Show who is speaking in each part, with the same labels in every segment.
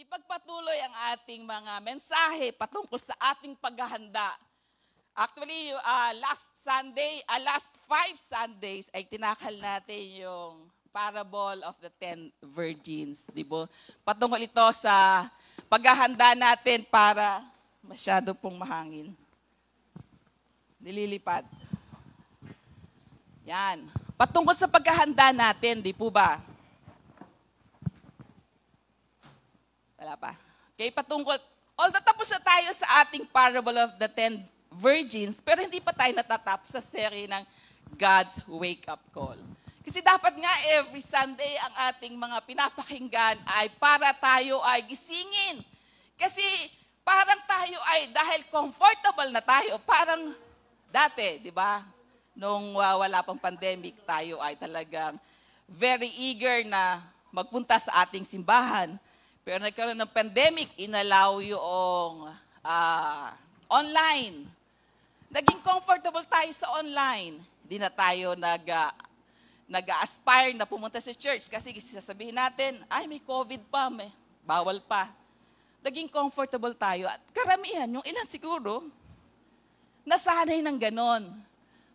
Speaker 1: Ipagpatuloy ang ating mga mensahe patungkol sa ating paghahanda. Actually, uh, last Sunday, uh, last five Sundays ay tinakal natin yung parable of the ten virgins, di ba? Patungkol ito sa paghahanda natin para masyado pong mahangin. Nililipat. Yan. Patungkol sa paghahanda natin, di po ba? Wala pa. Okay, patungkol. Although tapos na tayo sa ating parable of the ten virgins, pero hindi pa tayo natatapos sa seri ng God's wake-up call. Kasi dapat nga every Sunday ang ating mga pinapakinggan ay para tayo ay gisingin. Kasi parang tayo ay dahil comfortable na tayo, parang dati, di ba? Nung uh, wala pang pandemic, tayo ay talagang very eager na magpunta sa ating simbahan. Pero nagkaroon ng pandemic, inalaw yung uh, online. Naging comfortable tayo sa online. Hindi na tayo nag, uh, nag-aspire na pumunta sa church kasi sasabihin natin, ay may COVID pa, may bawal pa. Naging comfortable tayo. At karamihan, yung ilan siguro, nasanay ng ganon.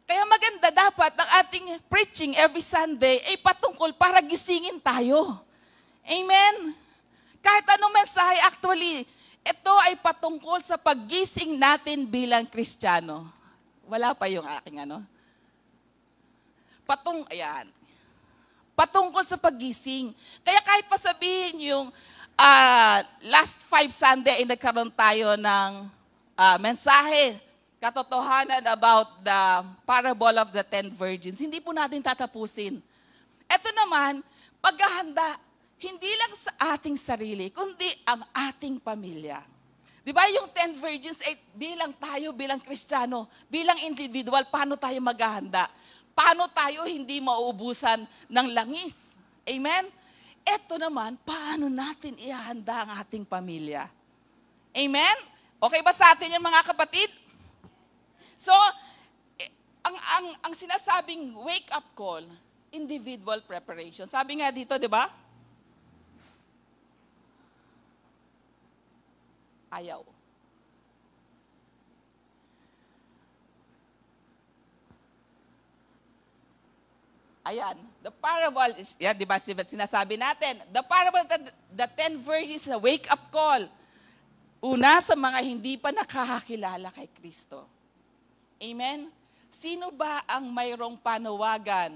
Speaker 1: Kaya maganda dapat ang ating preaching every Sunday ay patungkol para gisingin tayo. Amen? Kahit anong mensahe, actually, ito ay patungkol sa paggising natin bilang Kristiyano. Wala pa yung aking ano. Patung, ayan. Patungkol sa paggising. Kaya kahit pa sabihin yung uh, last five Sunday ay nagkaroon tayo ng uh, mensahe, katotohanan about the parable of the ten virgins. Hindi po natin tatapusin. Ito naman, paghahanda hindi lang sa ating sarili, kundi ang ating pamilya. Di ba yung 10 virgins, eh, bilang tayo, bilang kristyano, bilang individual, paano tayo maghahanda? Paano tayo hindi mauubusan ng langis? Amen? Ito naman, paano natin ihahanda ang ating pamilya? Amen? Okay ba sa atin yung mga kapatid? So, eh, ang, ang, ang sinasabing wake-up call, individual preparation. Sabi nga dito, di ba? Ayaw. Ayan, the parable is, yan, di ba sinasabi natin, the parable of the, the ten virgins is a wake-up call. Una sa mga hindi pa nakakakilala kay Kristo. Amen? Sino ba ang mayroong panawagan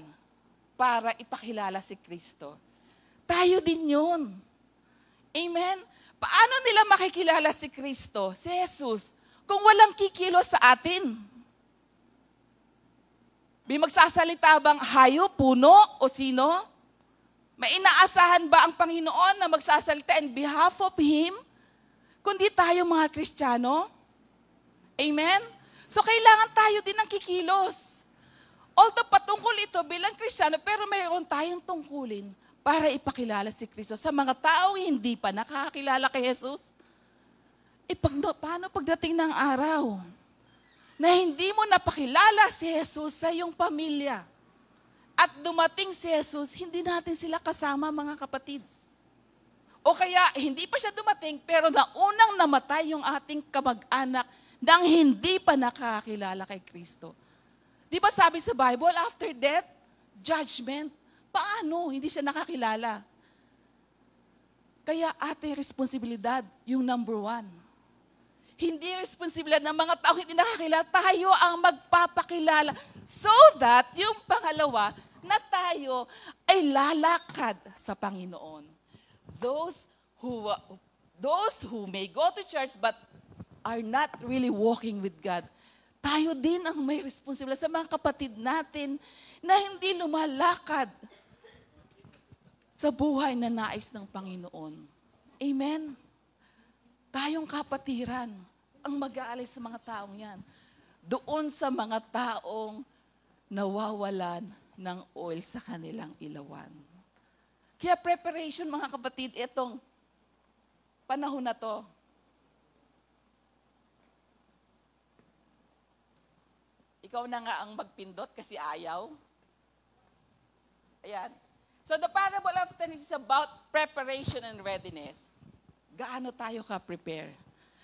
Speaker 1: para ipakilala si Kristo? Tayo din yun. Amen? Paano nila makikilala si Kristo, si Jesus, kung walang kikilos sa atin? May magsasalita bang hayo, puno o sino? May inaasahan ba ang Panginoon na magsasalita in behalf of Him? Kundi tayo mga Kristiyano? Amen? So kailangan tayo din ng kikilos. Although patungkol ito bilang Kristiyano, pero mayroon tayong tungkulin para ipakilala si Kristo sa mga taong hindi pa nakakakilala kay Jesus. E pag, paano pagdating ng araw na hindi mo napakilala si Jesus sa iyong pamilya at dumating si Jesus, hindi natin sila kasama mga kapatid. O kaya hindi pa siya dumating pero naunang namatay yung ating kamag-anak nang hindi pa nakakilala kay Kristo. Di ba sabi sa Bible, after death, judgment. Paano? Hindi siya nakakilala. Kaya ate, responsibilidad, yung number one. Hindi responsibilidad ng mga tao hindi nakakilala, tayo ang magpapakilala. So that, yung pangalawa, na tayo ay lalakad sa Panginoon. Those who, those who may go to church but are not really walking with God, tayo din ang may responsibilidad sa mga kapatid natin na hindi lumalakad sa buhay na nais ng Panginoon. Amen? Tayong kapatiran ang mag aalay sa mga taong yan. Doon sa mga taong nawawalan ng oil sa kanilang ilawan. Kaya preparation mga kapatid, itong panahon na to, Ikaw na nga ang magpindot kasi ayaw. Ayan. So the parable of tennis is about preparation and readiness. Gaano tayo ka-prepare?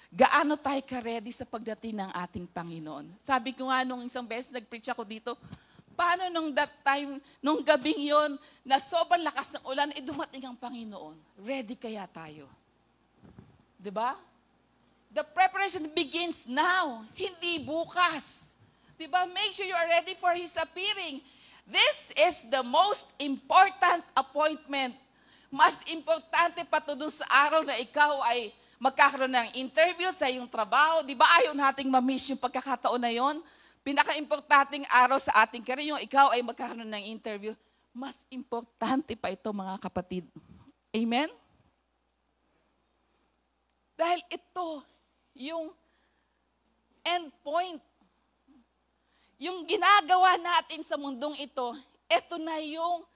Speaker 1: Gaano tayo ka-ready sa pagdating ng ating Panginoon? Sabi ko nga nung isang beses nag-preach ako dito, paano nung that time, nung gabing yon na sobrang lakas ng ulan, idumating eh, ang Panginoon. Ready kaya tayo? ba? Diba? The preparation begins now, hindi bukas. ba? Diba? Make sure you are ready for His appearing. This is the most important appointment. Mas importante pa to dun sa araw na ikaw ay magkakaroon ng interview sa iyong trabaho. Di ba ayaw nating mamiss yung pagkakataon na yon? Pinaka-importanting araw sa ating career, yung ikaw ay magkakaroon ng interview. Mas importante pa ito mga kapatid. Amen? Dahil ito yung end point yung ginagawa natin sa mundong ito, ito na yung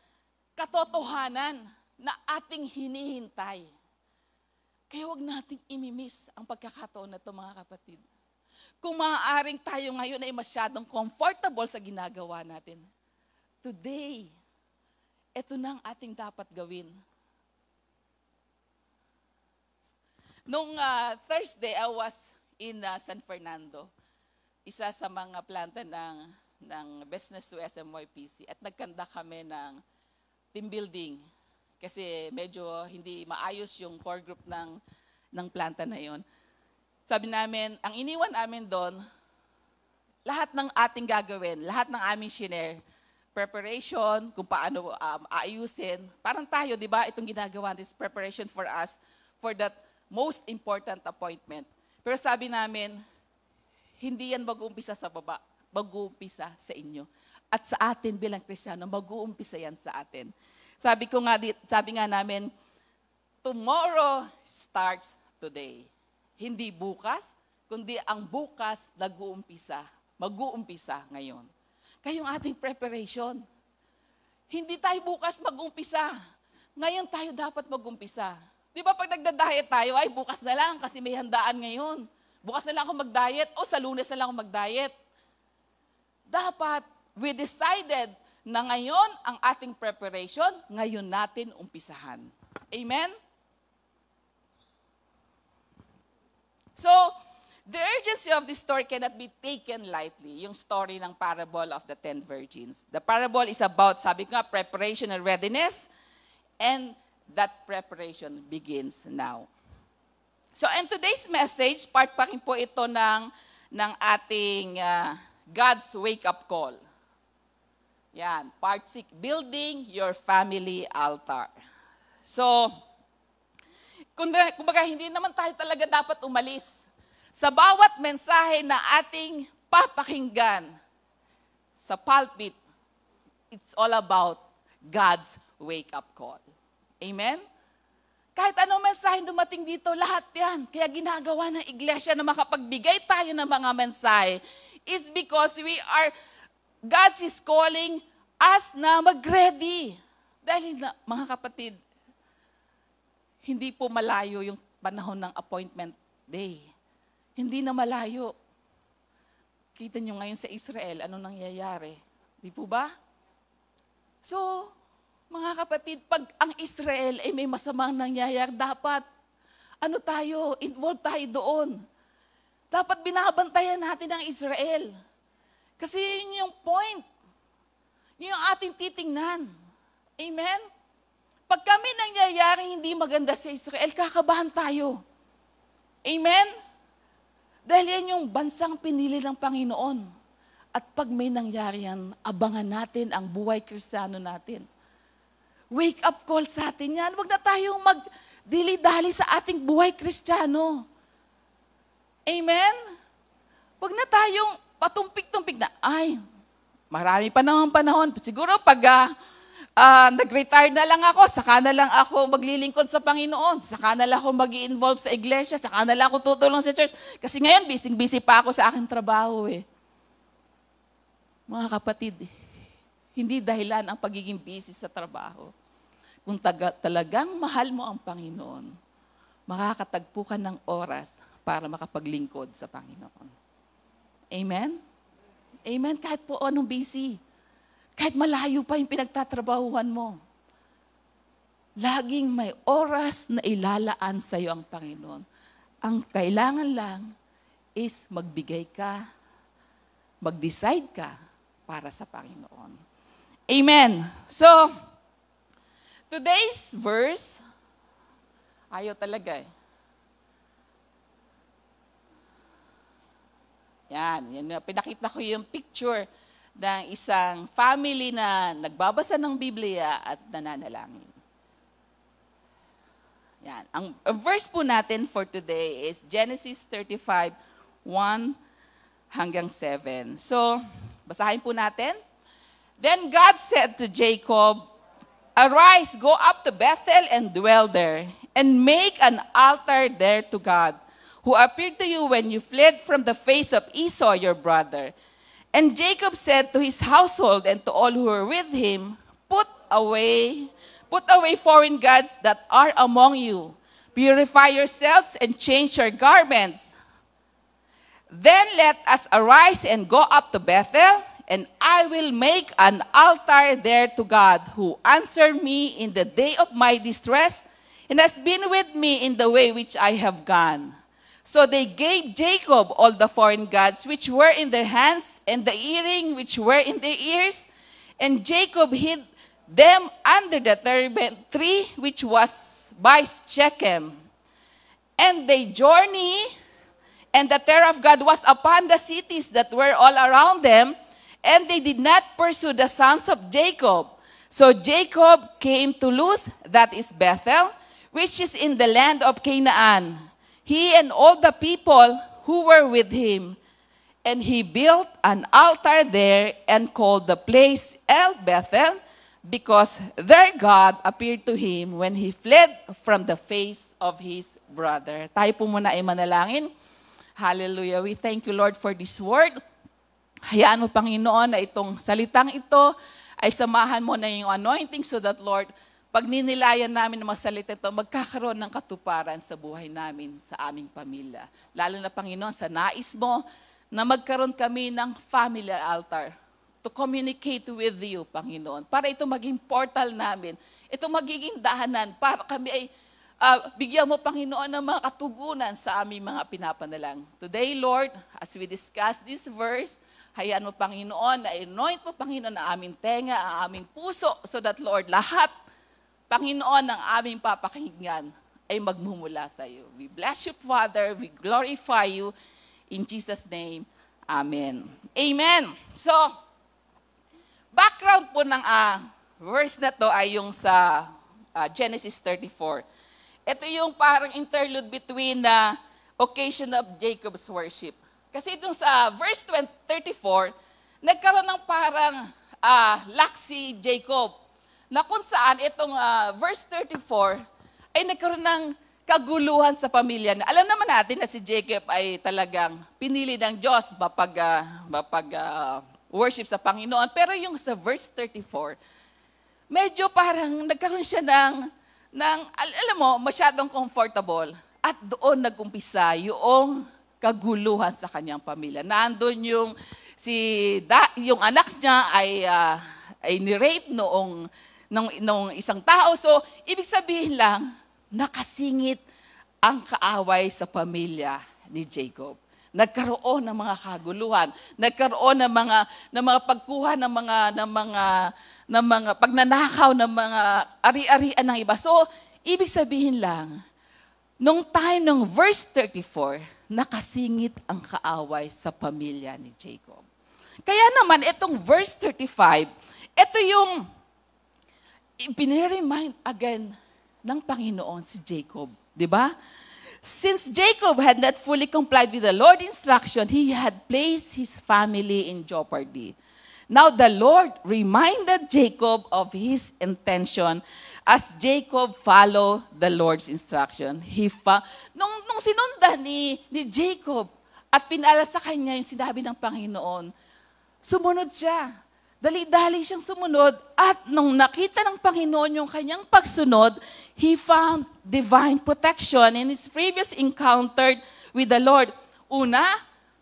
Speaker 1: katotohanan na ating hinihintay. Kaya huwag nating imimiss ang pagkakataon na ito, mga kapatid. Kung maaaring tayo ngayon ay masyadong comfortable sa ginagawa natin, today, ito na ang ating dapat gawin. Noong uh, ah, Thursday, I was in uh, San Fernando isa sa mga planta ng, ng business to SMYPC at nagkanda kami ng team building kasi medyo hindi maayos yung core group ng, ng planta na yon. Sabi namin, ang iniwan namin doon, lahat ng ating gagawin, lahat ng aming shinare, preparation, kung paano um, aayusin. Parang tayo, di ba, itong ginagawa, this preparation for us, for that most important appointment. Pero sabi namin, hindi yan mag-uumpisa sa baba. Mag-uumpisa sa inyo. At sa atin bilang Kristiyano, mag-uumpisa yan sa atin. Sabi ko nga, sabi nga namin, tomorrow starts today. Hindi bukas, kundi ang bukas nag-uumpisa. Mag-uumpisa ngayon. Kayong ating preparation. Hindi tayo bukas mag-umpisa. Ngayon tayo dapat mag-umpisa. Di ba pag nagda-diet tayo, ay bukas na lang kasi may handaan ngayon. Bukas na lang ako mag-diet o sa lunes na lang ako mag-diet. Dapat, we decided na ngayon ang ating preparation, ngayon natin umpisahan. Amen? So, the urgency of this story cannot be taken lightly. Yung story ng parable of the ten virgins. The parable is about, sabi ko nga, preparation and readiness. And that preparation begins now. So, and today's message, part pa rin po ito ng, ng ating uh, God's wake-up call. Yan, part 6, building your family altar. So, kumbaga, kumbaga hindi naman tayo talaga dapat umalis sa bawat mensahe na ating papakinggan sa pulpit, it's all about God's wake-up call. Amen? Kahit anong mensahe dumating dito, lahat yan. Kaya ginagawa ng iglesia na makapagbigay tayo ng mga mensahe is because we are, God is calling us na mag-ready. Dahil na, mga kapatid, hindi po malayo yung panahon ng appointment day. Hindi na malayo. Kita nyo ngayon sa Israel, ano nangyayari? Di po ba? So, mga kapatid, pag ang Israel ay may masamang nangyayari, dapat ano tayo, involved tayo doon. Dapat binabantayan natin ang Israel. Kasi yun yung point. Yun yung ating titingnan. Amen? Pag kami nangyayari hindi maganda sa Israel, kakabahan tayo. Amen? Dahil yan yung bansang pinili ng Panginoon. At pag may nangyari yan, abangan natin ang buhay kristyano natin wake-up call sa atin yan. Huwag na tayong magdili-dali sa ating buhay kristyano. Amen? Huwag na tayong patumpik-tumpik na, ay, marami pa naman panahon. Siguro pag uh, ah, uh, ah, nag-retire na lang ako, saka na lang ako maglilingkod sa Panginoon, saka na lang ako mag involve sa iglesia, saka na lang ako tutulong sa church. Kasi ngayon, busy-busy pa ako sa aking trabaho eh. Mga kapatid, Hindi dahilan ang pagiging busy sa trabaho. Kung taga, talagang mahal mo ang Panginoon, makakatagpo ka ng oras para makapaglingkod sa Panginoon. Amen? Amen? Kahit po anong busy, kahit malayo pa yung pinagtatrabahuhan mo, laging may oras na ilalaan sa iyo ang Panginoon. Ang kailangan lang is magbigay ka, mag-decide ka para sa Panginoon. Amen. So, Today's verse, ayaw talaga eh. Yan, yan, pinakita ko yung picture ng isang family na nagbabasa ng Biblia at nananalangin. Yan. Ang, verse po natin for today is Genesis 35, 1 hanggang 7. So, basahin po natin. Then God said to Jacob, Arise, go up to Bethel and dwell there, and make an altar there to God, who appeared to you when you fled from the face of Esau your brother. And Jacob said to his household and to all who were with him, Put away, put away foreign gods that are among you. Purify yourselves and change your garments. Then let us arise and go up to Bethel and I will make an altar there to God, who answered me in the day of my distress and has been with me in the way which I have gone. So they gave Jacob all the foreign gods which were in their hands, and the earring which were in their ears. And Jacob hid them under the terebinth tree which was by Shechem. And they journeyed, and the terror of God was upon the cities that were all around them. And they did not pursue the sons of Jacob. So Jacob came to Luz, that is Bethel, which is in the land of Canaan, he and all the people who were with him. And he built an altar there and called the place El Bethel, because their God appeared to him when he fled from the face of his brother. Tayo po muna ay manalangin. Hallelujah. We thank you, Lord, for this word. Hayaan mo, Panginoon, na itong salitang ito ay samahan mo na yung anointing so that, Lord, pag ninilayan namin ng mga salita ito, magkakaroon ng katuparan sa buhay namin, sa aming pamilya. Lalo na, Panginoon, sa nais mo na magkaroon kami ng family altar to communicate with you, Panginoon. Para ito maging portal namin. Ito magiging dahanan para kami ay uh, bigyan mo, Panginoon, ng mga katugunan sa aming mga pinapanalang. Today, Lord, as we discuss this verse, Hayaan mo, Panginoon, na anoint mo, Panginoon, ang aming tenga, ang aming puso, so that, Lord, lahat, Panginoon, ng aming papakinggan ay magmumula sa iyo. We bless you, Father. We glorify you. In Jesus' name, Amen. Amen. So, background po ng uh, verse na to ay yung sa uh, Genesis 34. Ito yung parang interlude between the uh, ah, occasion of Jacob's worship. Kasi itong sa verse 20, 34, nagkaroon ng parang uh, ah, lack si Jacob na kung saan itong uh, verse 34 ay nagkaroon ng kaguluhan sa pamilya. Alam naman natin na si Jacob ay talagang pinili ng Diyos mapag, uh, mapag uh, worship sa Panginoon. Pero yung sa verse 34, medyo parang nagkaroon siya ng, ng alam mo, masyadong comfortable. At doon nagumpisa yung kaguluhan sa kanyang pamilya. Nandun yung si da, yung anak niya ay uh, ay ni-rape noong nung, nung isang tao. So, ibig sabihin lang nakasingit ang kaaway sa pamilya ni Jacob. Nagkaroon ng mga kaguluhan, nagkaroon ng mga ng mga pagkuha ng mga ng mga ng mga pagnanakaw ng mga ari-arian ng iba. So, ibig sabihin lang nung time ng verse 34, nakasingit ang kaaway sa pamilya ni Jacob. Kaya naman, itong verse 35, ito yung piniremind again ng Panginoon si Jacob. Di ba? Since Jacob had not fully complied with the Lord's instruction, he had placed his family in jeopardy. Now the Lord reminded Jacob of his intention As Jacob follow the Lord's instruction, he fa- nung, nung sinundan ni, ni Jacob at pinala sa kanya yung sinabi ng Panginoon, sumunod siya. Dali-dali siyang sumunod at nung nakita ng Panginoon yung kanyang pagsunod, he found divine protection in his previous encounter with the Lord. Una,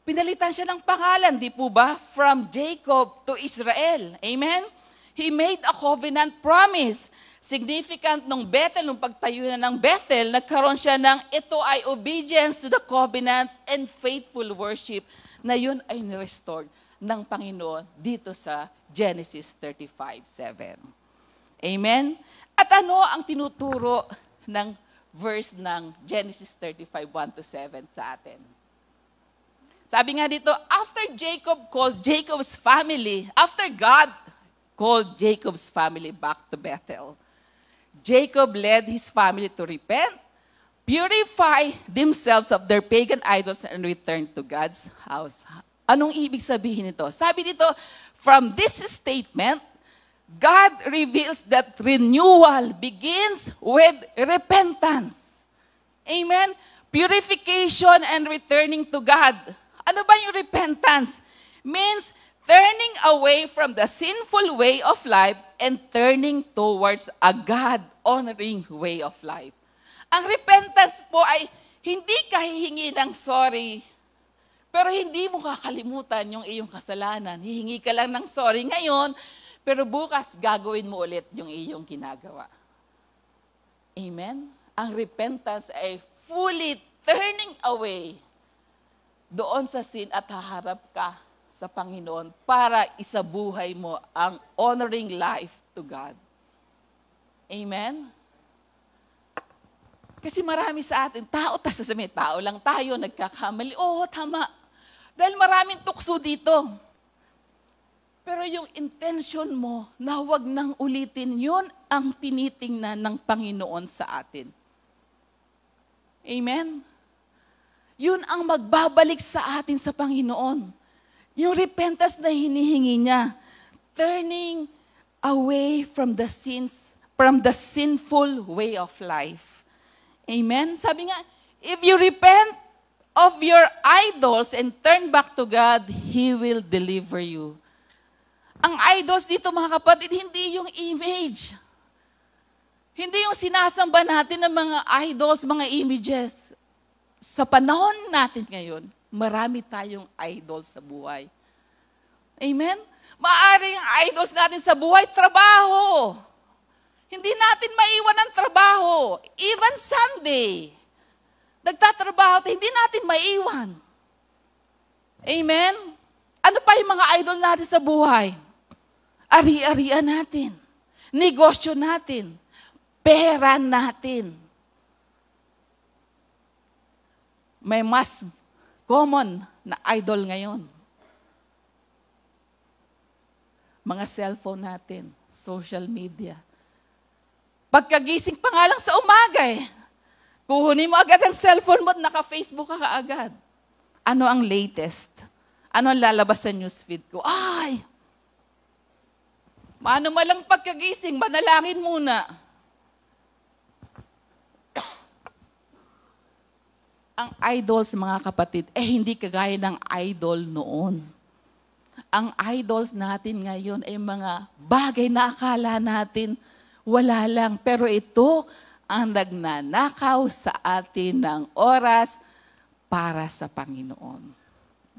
Speaker 1: pinalitan siya ng pangalan, di po ba? From Jacob to Israel. Amen? He made a covenant promise significant nung Bethel, nung pagtayo na ng Bethel, nagkaroon siya ng ito ay obedience to the covenant and faithful worship na yun ay restored ng Panginoon dito sa Genesis 35:7. Amen? At ano ang tinuturo ng verse ng Genesis 35:1 7 sa atin? Sabi nga dito, after Jacob called Jacob's family, after God called Jacob's family back to Bethel. Jacob led his family to repent, purify themselves of their pagan idols, and return to God's house. Anong ibig sabihin nito? Sabi dito, from this statement, God reveals that renewal begins with repentance. Amen? Purification and returning to God. Ano ba yung repentance? Means turning away from the sinful way of life and turning towards a God honoring way of life. Ang repentance po ay hindi ka hihingi ng sorry, pero hindi mo kakalimutan yung iyong kasalanan. Hihingi ka lang ng sorry ngayon, pero bukas gagawin mo ulit yung iyong ginagawa. Amen? Ang repentance ay fully turning away doon sa sin at haharap ka sa Panginoon para isabuhay mo ang honoring life to God. Amen? Kasi marami sa atin, tao, tas sa may tao lang tayo, nagkakamali. Oo, tama. Dahil maraming tukso dito. Pero yung intention mo na huwag nang ulitin, yun ang tinitingnan ng Panginoon sa atin. Amen? Yun ang magbabalik sa atin sa Panginoon. Yung repentance na hinihingi niya. Turning away from the sins from the sinful way of life. Amen? Sabi nga, if you repent of your idols and turn back to God, He will deliver you. Ang idols dito mga kapatid, hindi yung image. Hindi yung sinasamba natin ng mga idols, mga images. Sa panahon natin ngayon, marami tayong idols sa buhay. Amen? Maaring idols natin sa buhay, trabaho. Hindi natin maiwan ang trabaho. Even Sunday, nagtatrabaho, hindi natin maiwan. Amen? Ano pa yung mga idol natin sa buhay? Ari-arian natin. Negosyo natin. Pera natin. May mas common na idol ngayon. Mga cellphone natin, social media, Pagkagising pa nga lang sa umaga eh. Kuhunin mo agad ang cellphone mo at naka-Facebook ka kaagad. Ano ang latest? Ano ang lalabas sa newsfeed ko? Ay! Maano lang pagkagising, manalangin muna. ang idols, mga kapatid, eh hindi kagaya ng idol noon. Ang idols natin ngayon ay mga bagay na akala natin wala lang. Pero ito ang nagnanakaw sa atin ng oras para sa Panginoon.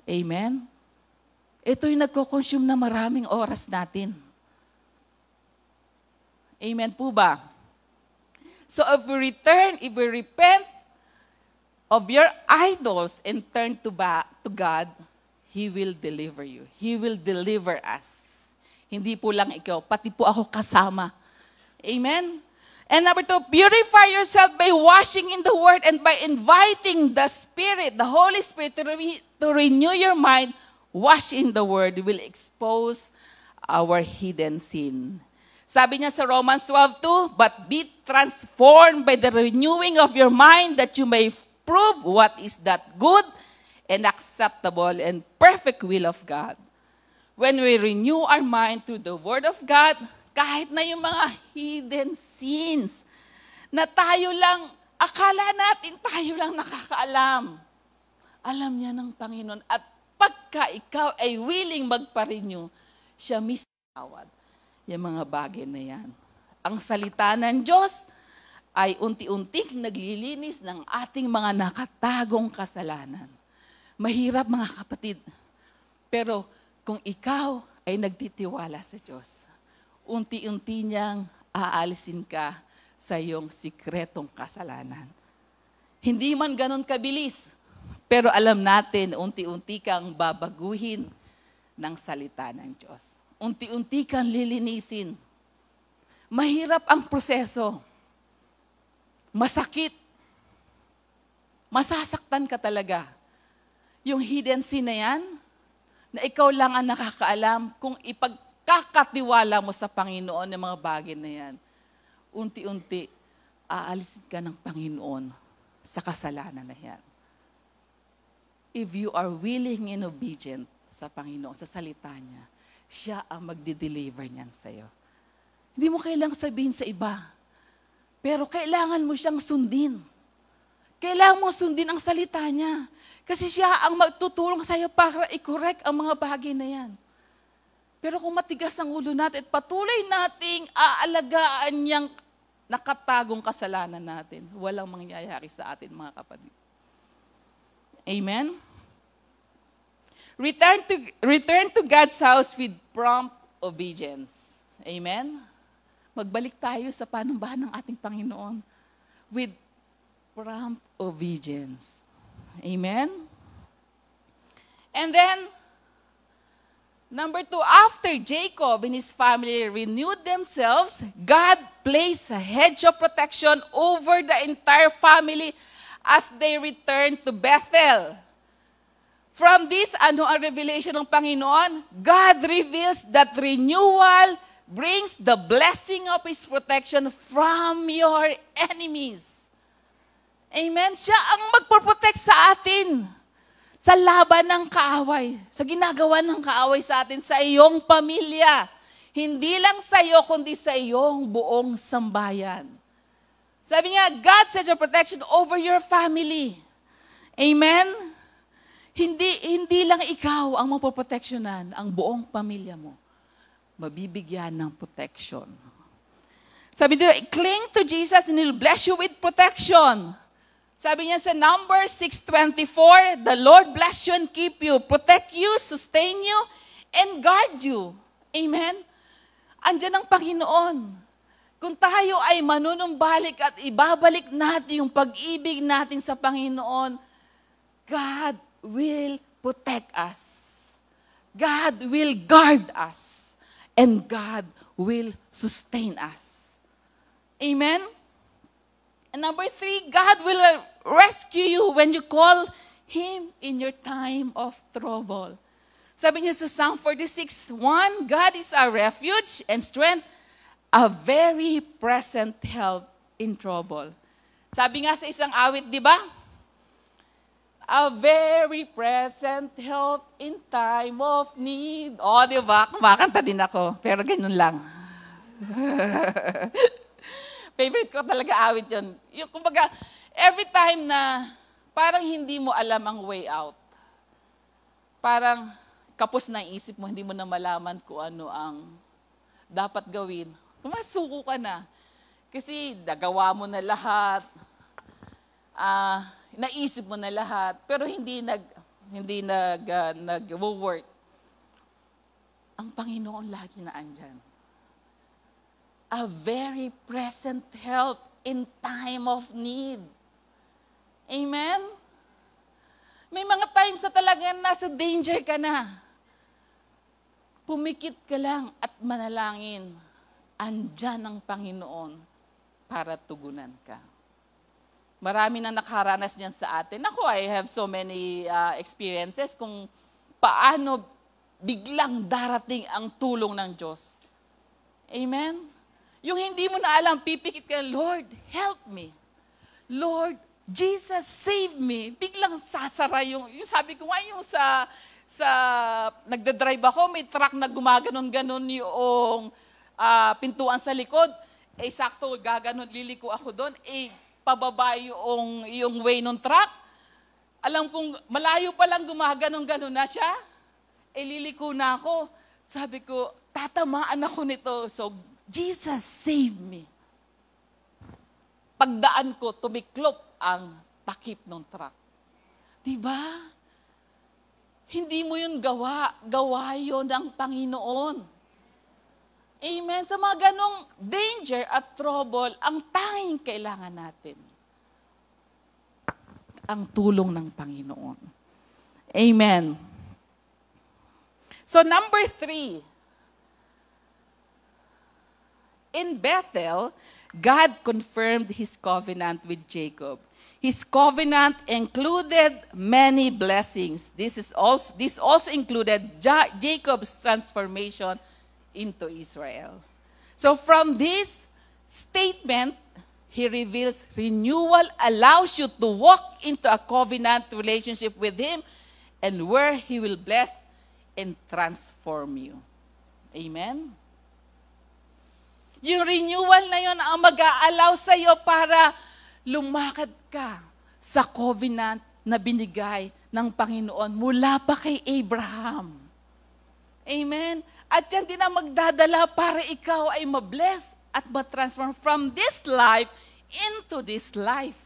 Speaker 1: Amen? Ito yung nagko-consume na maraming oras natin. Amen po ba? So if we return, if we repent of your idols and turn to, ba- to God, He will deliver you. He will deliver us. Hindi po lang ikaw, pati po ako kasama Amen? And number two, purify yourself by washing in the Word and by inviting the Spirit, the Holy Spirit, to, re- to renew your mind. Wash in the Word will expose our hidden sin. Sabi niya sa Romans 12.2, But be transformed by the renewing of your mind that you may prove what is that good and acceptable and perfect will of God. When we renew our mind through the Word of God, kahit na yung mga hidden sins na tayo lang, akala natin tayo lang nakakaalam. Alam niya ng Panginoon. At pagka ikaw ay willing magparinyo, siya misawad yung mga bagay na yan. Ang salita ng Diyos ay unti-unting naglilinis ng ating mga nakatagong kasalanan. Mahirap mga kapatid. Pero kung ikaw ay nagtitiwala sa Diyos, unti-unti niyang aalisin ka sa iyong sikretong kasalanan. Hindi man ganun kabilis, pero alam natin, unti-unti kang babaguhin ng salita ng Diyos. Unti-unti kang lilinisin. Mahirap ang proseso. Masakit. Masasaktan ka talaga. Yung hidden sin na yan, na ikaw lang ang nakakaalam kung ipag kakatiwala mo sa Panginoon ng mga bagay na yan, unti-unti aalisin ka ng Panginoon sa kasalanan na yan. If you are willing and obedient sa Panginoon, sa salita niya, siya ang magde deliver niyan sa'yo. Hindi mo kailangang sabihin sa iba, pero kailangan mo siyang sundin. Kailangan mo sundin ang salita niya. Kasi siya ang magtutulong sa'yo para i-correct ang mga bagay na yan. Pero kung matigas ang ulo natin at patuloy nating aalagaan niyang nakatagong kasalanan natin, walang mangyayari sa atin, mga kapatid. Amen? Return to, return to God's house with prompt obedience. Amen? Magbalik tayo sa panumbahan ng ating Panginoon with prompt obedience. Amen? And then, Number two, after Jacob and his family renewed themselves, God placed a hedge of protection over the entire family as they returned to Bethel. From this, ano ang revelation ng Panginoon? God reveals that renewal brings the blessing of His protection from your enemies. Amen? Siya ang magpoprotect sa atin sa laban ng kaaway, sa ginagawa ng kaaway sa atin, sa iyong pamilya. Hindi lang sa iyo, kundi sa iyong buong sambayan. Sabi niya, God set your protection over your family. Amen? Hindi, hindi lang ikaw ang mapoproteksyonan, ang buong pamilya mo. Mabibigyan ng protection. Sabi dito, cling to Jesus and He'll bless you with protection. Sabi niya sa number 624, The Lord bless you and keep you, protect you, sustain you, and guard you. Amen? Andiyan ang Panginoon. Kung tayo ay manunumbalik at ibabalik natin yung pag-ibig natin sa Panginoon, God will protect us. God will guard us. And God will sustain us. Amen? And number three, God will rescue you when you call Him in your time of trouble. Sabi niya sa Psalm 46, 1, God is our refuge and strength, a very present help in trouble. Sabi nga sa isang awit, di ba? A very present help in time of need. O, oh, di ba? Kumakanta din ako. Pero ganyan lang. favorite ko talaga awit yun. Yung, kumbaga, every time na parang hindi mo alam ang way out, parang kapos na isip mo, hindi mo na malaman kung ano ang dapat gawin. Kumasuko ka na. Kasi nagawa mo na lahat, uh, naisip mo na lahat, pero hindi nag hindi nag uh, ah, nag-work. Ang Panginoon lagi na andyan a very present help in time of need. Amen? May mga times na talaga nasa danger ka na. Pumikit ka lang at manalangin. Andyan ang Panginoon para tugunan ka. Marami na nakaranas niyan sa atin. Ako, I have so many uh, experiences kung paano biglang darating ang tulong ng Diyos. Amen? Yung hindi mo na alam, pipikit ka, Lord, help me. Lord, Jesus, save me. Biglang sasara yung, yung sabi ko nga yung sa, sa nagda-drive ako, may truck na gumaganon-ganon yung uh, pintuan sa likod. Eh, sakto, gaganon, liliko ako doon. Eh, pababa yung, yung way ng truck. Alam kong malayo pa lang gumaganon-ganon na siya. Eh, liliko na ako. Sabi ko, tatamaan ako nito. So, Jesus, save me. Pagdaan ko, tumiklop ang takip ng truck. Di ba? Hindi mo yun gawa. Gawa yun ng Panginoon. Amen. Sa mga ganong danger at trouble, ang tanging kailangan natin, ang tulong ng Panginoon. Amen. So number three, in Bethel, God confirmed his covenant with Jacob. His covenant included many blessings. This, is also, this also included ja Jacob's transformation into Israel. So from this statement, he reveals renewal allows you to walk into a covenant relationship with him and where he will bless and transform you. Amen? Yung renewal na yon ang mag-aalaw sa iyo para lumakad ka sa covenant na binigay ng Panginoon mula pa kay Abraham. Amen? At yan din ang magdadala para ikaw ay mabless at matransform from this life into this life.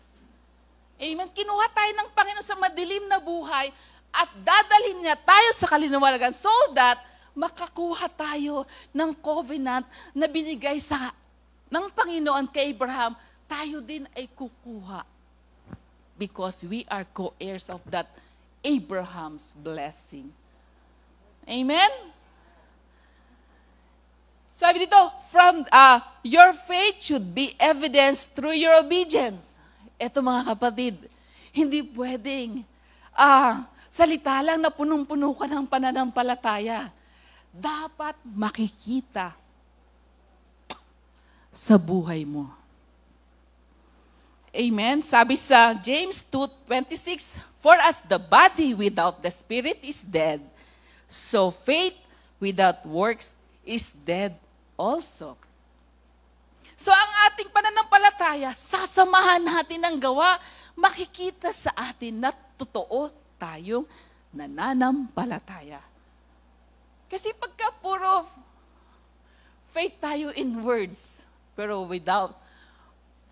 Speaker 1: Amen? Kinuha tayo ng Panginoon sa madilim na buhay at dadalhin niya tayo sa kalinawagan so that makakuha tayo ng covenant na binigay sa ng Panginoon kay Abraham, tayo din ay kukuha because we are co-heirs of that Abraham's blessing. Amen? Sabi dito, from uh, your faith should be evidenced through your obedience. Ito mga kapatid, hindi pwedeng uh, salita lang na punong-puno ka ng pananampalataya dapat makikita sa buhay mo. Amen. Sabi sa James 2:26, For as the body without the spirit is dead, so faith without works is dead also. So ang ating pananampalataya, sasamahan natin ang gawa, makikita sa atin na totoo tayong nananampalataya. Kasi pagka puro faith tayo in words, pero without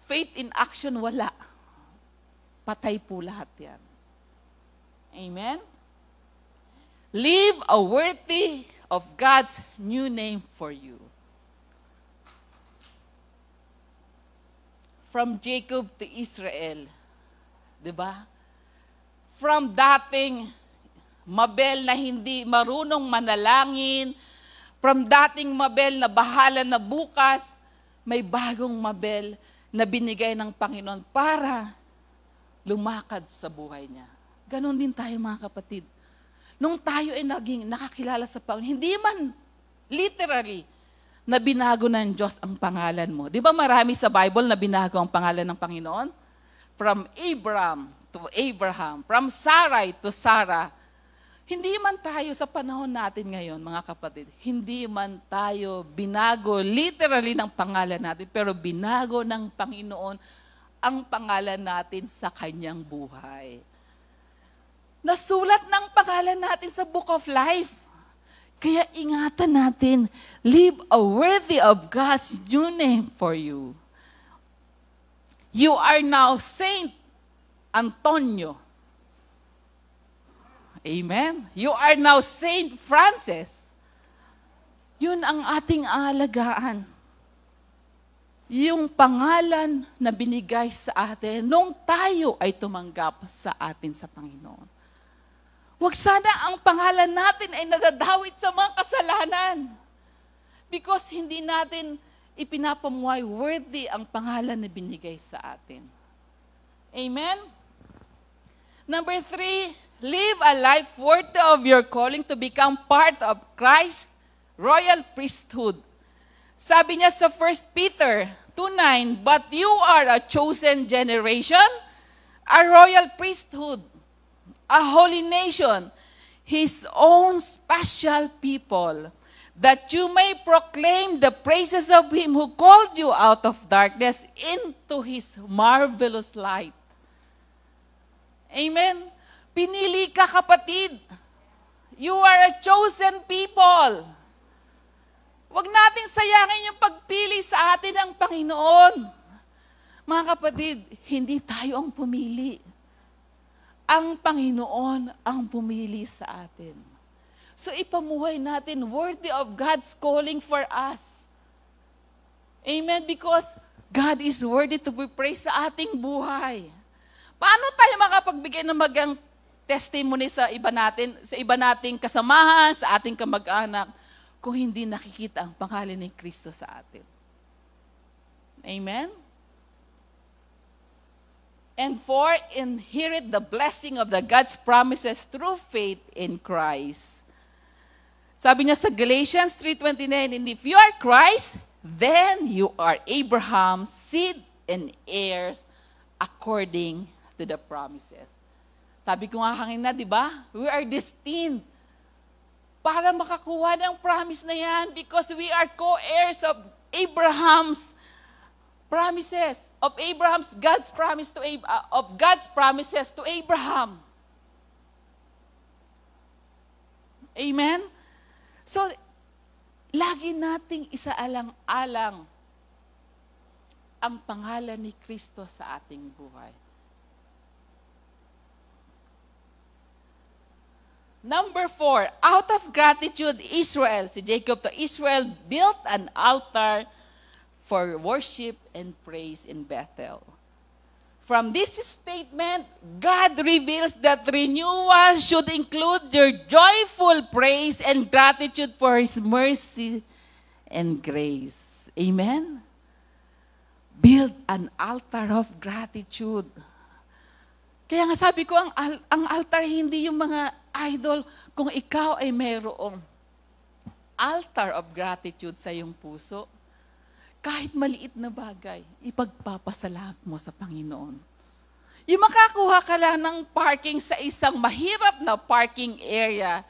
Speaker 1: faith in action, wala. Patay po lahat yan. Amen? Live a worthy of God's new name for you. From Jacob to Israel. di ba? From dating Mabel na hindi marunong manalangin, from dating Mabel na bahala na bukas, may bagong Mabel na binigay ng Panginoon para lumakad sa buhay niya. Ganon din tayo mga kapatid. Nung tayo ay naging nakakilala sa Panginoon, hindi man literally na binago ng Diyos ang pangalan mo. Di ba marami sa Bible na binago ang pangalan ng Panginoon? From Abram to Abraham, from Sarai to Sarah, hindi man tayo sa panahon natin ngayon, mga kapatid, hindi man tayo binago literally ng pangalan natin, pero binago ng Panginoon ang pangalan natin sa kanyang buhay. Nasulat ng pangalan natin sa Book of Life. Kaya ingatan natin, live a worthy of God's new name for you. You are now Saint Antonio. Amen? You are now Saint Francis. Yun ang ating alagaan. Yung pangalan na binigay sa atin nung tayo ay tumanggap sa atin sa Panginoon. Huwag sana ang pangalan natin ay nadadawit sa mga kasalanan. Because hindi natin ipinapamuhay worthy ang pangalan na binigay sa atin. Amen? Number three, Live a life worthy of your calling to become part of Christ's royal priesthood. Sabi niya sa 1 Peter 2.9, But you are a chosen generation, a royal priesthood, a holy nation, His own special people, that you may proclaim the praises of Him who called you out of darkness into His marvelous light. Amen? Pinili ka kapatid. You are a chosen people. Huwag nating sayangin yung pagpili sa atin ng Panginoon. Mga kapatid, hindi tayo ang pumili. Ang Panginoon ang pumili sa atin. So ipamuhay natin worthy of God's calling for us. Amen? Because God is worthy to be praised sa ating buhay. Paano tayo makapagbigay ng magang testimony sa iba natin, sa iba nating kasamahan, sa ating kamag-anak, kung hindi nakikita ang pangalan ni Kristo sa atin. Amen? And for inherit the blessing of the God's promises through faith in Christ. Sabi niya sa Galatians 3.29, And if you are Christ, then you are Abraham's seed and heirs according to the promises. Sabi ko nga hangin na, di ba? We are destined para makakuha ng promise na yan because we are co-heirs of Abraham's promises, of Abraham's God's promise to Ab- uh, of God's promises to Abraham. Amen? So, lagi nating isaalang-alang ang pangalan ni Kristo sa ating buhay. Number four, out of gratitude, Israel, si Jacob to Israel, built an altar for worship and praise in Bethel. From this statement, God reveals that renewal should include your joyful praise and gratitude for His mercy and grace. Amen? Build an altar of gratitude. Kaya nga sabi ko, ang, ang altar hindi yung mga idol kung ikaw ay mayroong altar of gratitude sa iyong puso. Kahit maliit na bagay, ipagpapasalam mo sa Panginoon. Yung makakuha ka lang ng parking sa isang mahirap na parking area,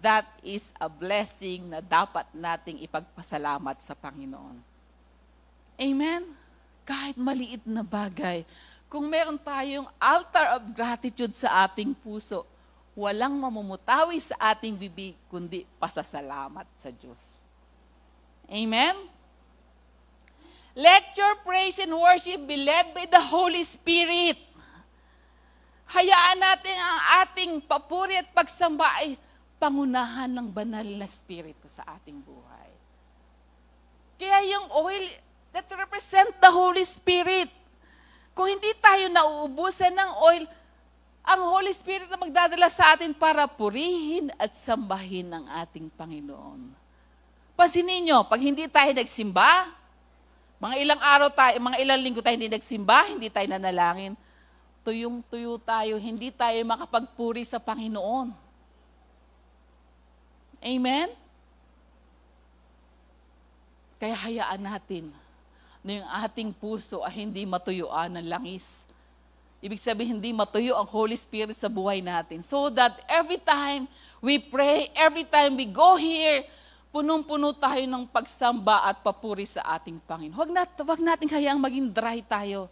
Speaker 1: that is a blessing na dapat nating ipagpasalamat sa Panginoon. Amen? Kahit maliit na bagay, kung meron tayong altar of gratitude sa ating puso, walang mamumutawi sa ating bibig, kundi pasasalamat sa Diyos. Amen? Let your praise and worship be led by the Holy Spirit. Hayaan natin ang ating papuri at pagsamba ay pangunahan ng banal na Espiritu sa ating buhay. Kaya yung oil that represent the Holy Spirit, kung hindi tayo nauubusan ng oil, ang Holy Spirit na magdadala sa atin para purihin at sambahin ang ating Panginoon. Pansinin nyo, pag hindi tayo nagsimba, mga ilang araw tayo, mga ilang linggo tayo hindi nagsimba, hindi tayo nanalangin, tuyong-tuyo tayo, hindi tayo makapagpuri sa Panginoon. Amen? Kaya hayaan natin na yung ating puso ay hindi matuyuan ng langis. Ibig sabihin, hindi matuyo ang Holy Spirit sa buhay natin. So that every time we pray, every time we go here, punong-puno tayo ng pagsamba at papuri sa ating Panginoon. Huwag, nat, wag nating hayaang maging dry tayo.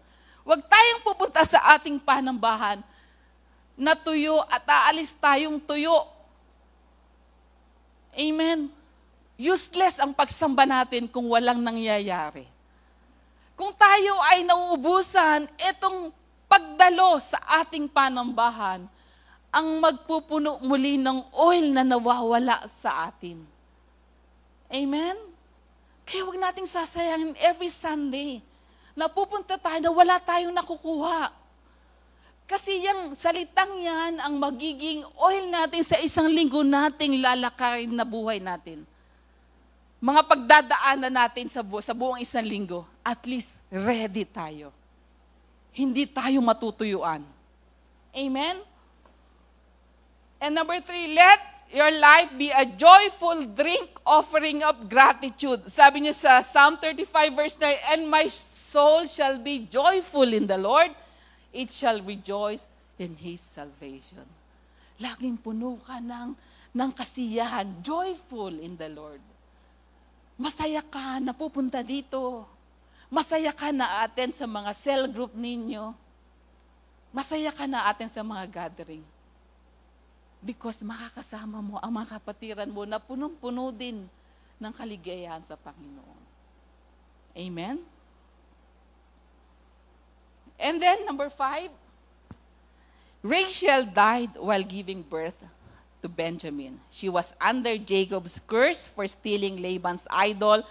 Speaker 1: Huwag tayong pupunta sa ating panambahan na tuyo at aalis tayong tuyo. Amen. Useless ang pagsamba natin kung walang nangyayari. Kung tayo ay nauubusan itong pagdalo sa ating panambahan, ang magpupuno muli ng oil na nawawala sa atin. Amen? Kaya huwag nating sasayangin every Sunday napupunta tayo na wala tayong nakukuha. Kasi yung salitang yan ang magiging oil natin sa isang linggo nating lalakarin na buhay natin. Mga pagdadaanan natin sa, bu- sa buong isang linggo at least ready tayo. Hindi tayo matutuyuan. Amen? And number three, let your life be a joyful drink offering of gratitude. Sabi niya sa Psalm 35 verse 9, And my soul shall be joyful in the Lord. It shall rejoice in His salvation. Laging puno ka ng, ng kasiyahan. Joyful in the Lord. Masaya ka, napupunta dito. Masaya ka na atin sa mga cell group ninyo. Masaya ka na atin sa mga gathering. Because makakasama mo ang mga kapatiran mo na punong-puno din ng kaligayahan sa Panginoon. Amen? And then, number five, Rachel died while giving birth to Benjamin. She was under Jacob's curse for stealing Laban's idol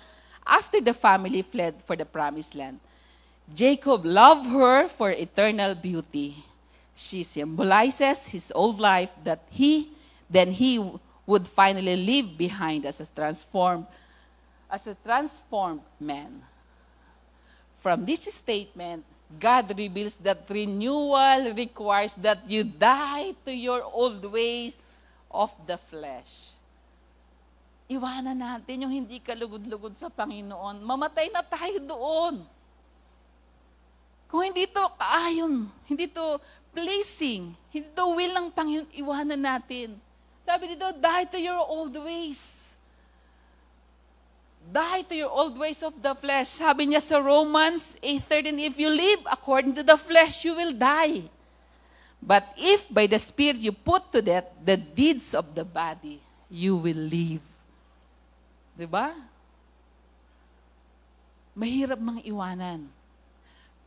Speaker 1: after the family fled for the promised land. Jacob loved her for eternal beauty. She symbolizes his old life that he, then he would finally leave behind as a transformed, as a transformed man. From this statement, God reveals that renewal requires that you die to your old ways of the flesh. Iwanan natin yung hindi kalugod-lugod sa Panginoon. Mamatay na tayo doon. Kung hindi to kaayon, hindi to pleasing, hindi to will ng Panginoon, iwanan natin. Sabi dito, die to your old ways. Die to your old ways of the flesh. Sabi niya sa Romans 8.13, If you live according to the flesh, you will die. But if by the Spirit you put to death the deeds of the body, you will live. Di ba? Mahirap mang iwanan.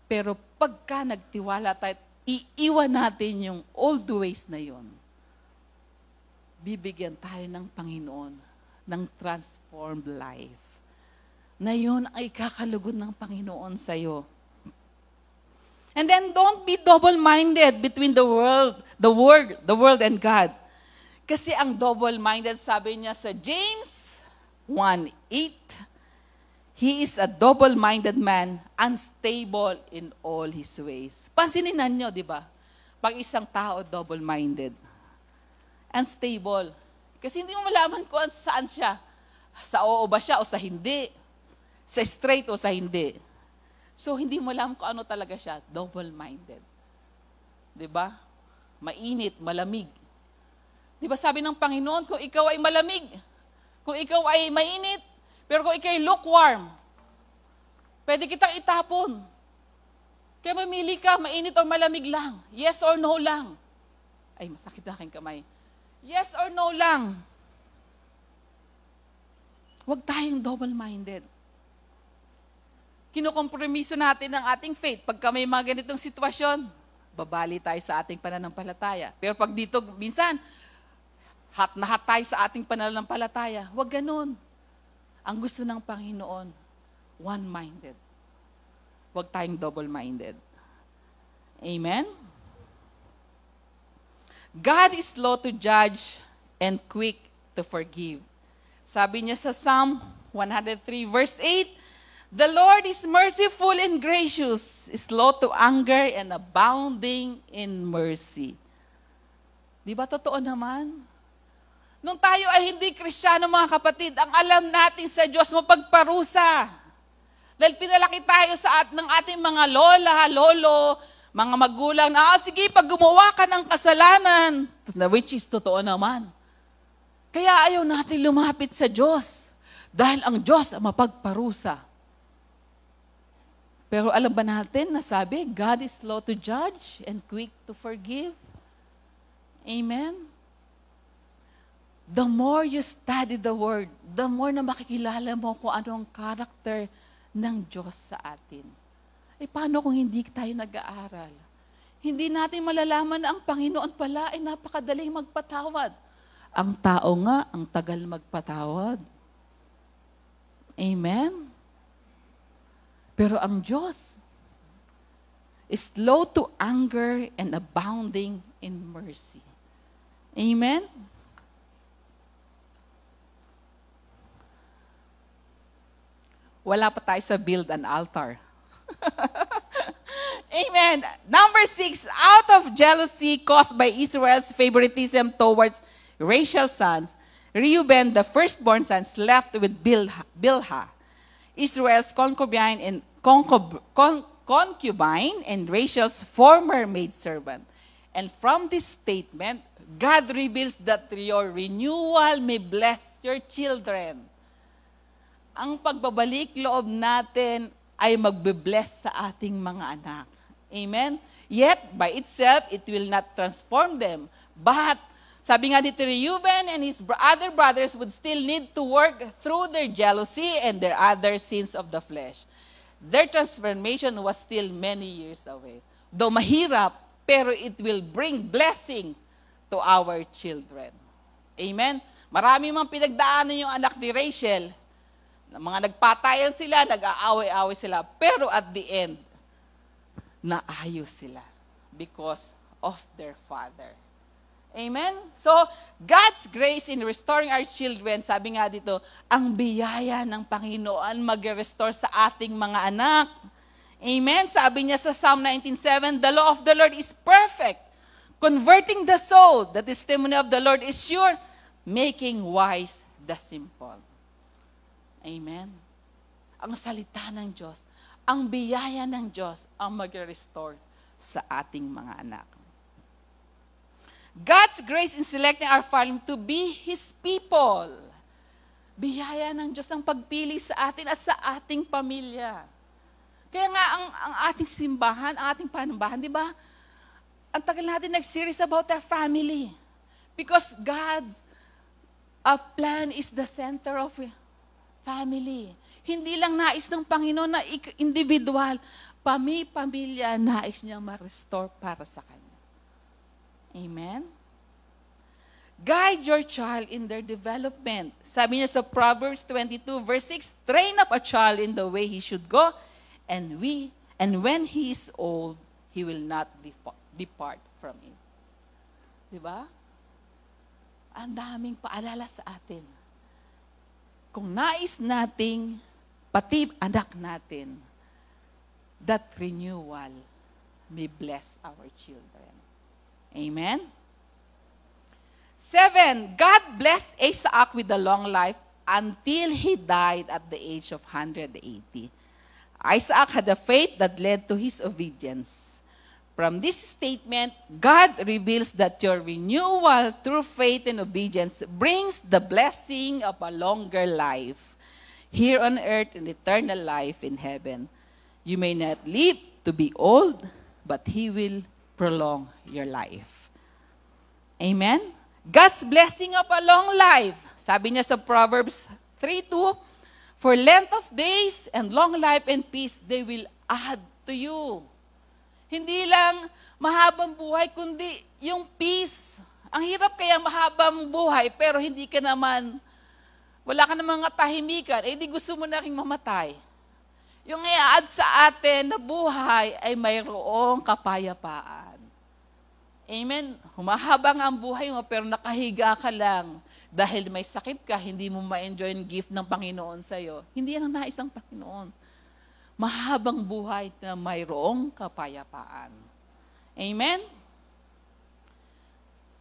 Speaker 1: Pero pagka nagtiwala tayo, iiwan natin yung old ways na yon. Bibigyan tayo ng Panginoon ng transformed life. Na yon ay kakalugod ng Panginoon sa iyo. And then don't be double-minded between the world, the world, the world and God. Kasi ang double-minded sabi niya sa James 1.8, He is a double-minded man, unstable in all his ways. Pansinin na di ba? Pag isang tao double-minded, unstable. Kasi hindi mo malaman kung saan siya. Sa oo ba siya o sa hindi? Sa straight o sa hindi? So, hindi mo alam kung ano talaga siya. Double-minded. Di ba? Mainit, malamig. Di ba sabi ng Panginoon, kung ikaw ay malamig, kung ikaw ay mainit, pero kung ikaw ay lukewarm, pwede kitang itapon. Kaya mamili ka, mainit o malamig lang. Yes or no lang. Ay, masakit na aking kamay. Yes or no lang. Huwag tayong double-minded. Kinukompromiso natin ang ating faith. Pagka may mga ganitong sitwasyon, babali tayo sa ating pananampalataya. Pero pag dito, minsan, Hat na hat tayo sa ating pananampalataya. Huwag ganun. Ang gusto ng Panginoon, one-minded. Huwag tayong double-minded. Amen? God is slow to judge and quick to forgive. Sabi niya sa Psalm 103 verse 8, The Lord is merciful and gracious, slow to anger and abounding in mercy. Di ba totoo naman? Nung tayo ay hindi kristyano mga kapatid, ang alam natin sa Diyos mapagparusa. Dahil pinalaki tayo sa at ng ating mga lola, lolo, mga magulang na, ah, sige, pag gumawa ka ng kasalanan, which is totoo naman. Kaya ayaw natin lumapit sa Diyos. Dahil ang Diyos ang mapagparusa. Pero alam ba natin na sabi, God is slow to judge and quick to forgive? Amen? the more you study the Word, the more na makikilala mo kung ano ang character ng Diyos sa atin. E paano kung hindi tayo nag-aaral? Hindi natin malalaman na ang Panginoon pala ay napakadaling magpatawad. Ang tao nga, ang tagal magpatawad. Amen? Pero ang Diyos is slow to anger and abounding in mercy. Amen? wala pa tayo sa build an altar. Amen. Number six, out of jealousy caused by Israel's favoritism towards racial sons, Reuben, the firstborn son, left with Bilha, Bilha Israel's concubine and, concub, con, concubine and Rachel's former maidservant. And from this statement, God reveals that your renewal may bless your children ang pagbabalik loob natin ay magbe-bless sa ating mga anak. Amen? Yet, by itself, it will not transform them. But, sabi nga dito, Reuben and his other brothers would still need to work through their jealousy and their other sins of the flesh. Their transformation was still many years away. Though mahirap, pero it will bring blessing to our children. Amen? Marami mang pinagdaanan yung anak ni Rachel, mga nagpatayan sila, nag-aaway-aaway sila, pero at the end, naayos sila because of their father. Amen? So, God's grace in restoring our children, sabi nga dito, ang biyaya ng Panginoon mag-restore sa ating mga anak. Amen? Sabi niya sa Psalm 19.7, The law of the Lord is perfect, converting the soul. The testimony of the Lord is sure, making wise the simple. Amen. Ang salita ng Diyos, ang biyaya ng Diyos ang mag-restore sa ating mga anak. God's grace in selecting our family to be His people. Biyaya ng Diyos ang pagpili sa atin at sa ating pamilya. Kaya nga ang, ang ating simbahan, ang ating panambahan, di ba? Ang tagal natin nag-series about our family. Because God's uh, plan is the center of family. Hindi lang nais ng Panginoon na individual, pami-pamilya nais niyang ma-restore para sa kanya. Amen? Guide your child in their development. Sabi niya sa Proverbs 22 verse 6, train up a child in the way he should go, and we and when he is old, he will not depart from it. 'Di ba? Ang daming paalala sa atin kung nais nating pati anak natin, that renewal may bless our children. Amen? Seven, God blessed Isaac with a long life until he died at the age of 180. Isaac had a faith that led to his obedience. From this statement, God reveals that your renewal through faith and obedience brings the blessing of a longer life here on earth and eternal life in heaven. You may not live to be old, but He will prolong your life. Amen? God's blessing of a long life. Sabi niya sa Proverbs 3.2, For length of days and long life and peace, they will add to you. Hindi lang mahabang buhay, kundi yung peace. Ang hirap kaya mahabang buhay, pero hindi ka naman, wala ka mga tahimikan, eh di gusto mo na rin mamatay. Yung iaad sa atin na buhay ay mayroong kapayapaan. Amen? Humahaba nga ang buhay mo, pero nakahiga ka lang. Dahil may sakit ka, hindi mo ma-enjoy ang gift ng Panginoon sa'yo. Hindi yan ang nais ng Panginoon mahabang buhay na mayroong kapayapaan. Amen?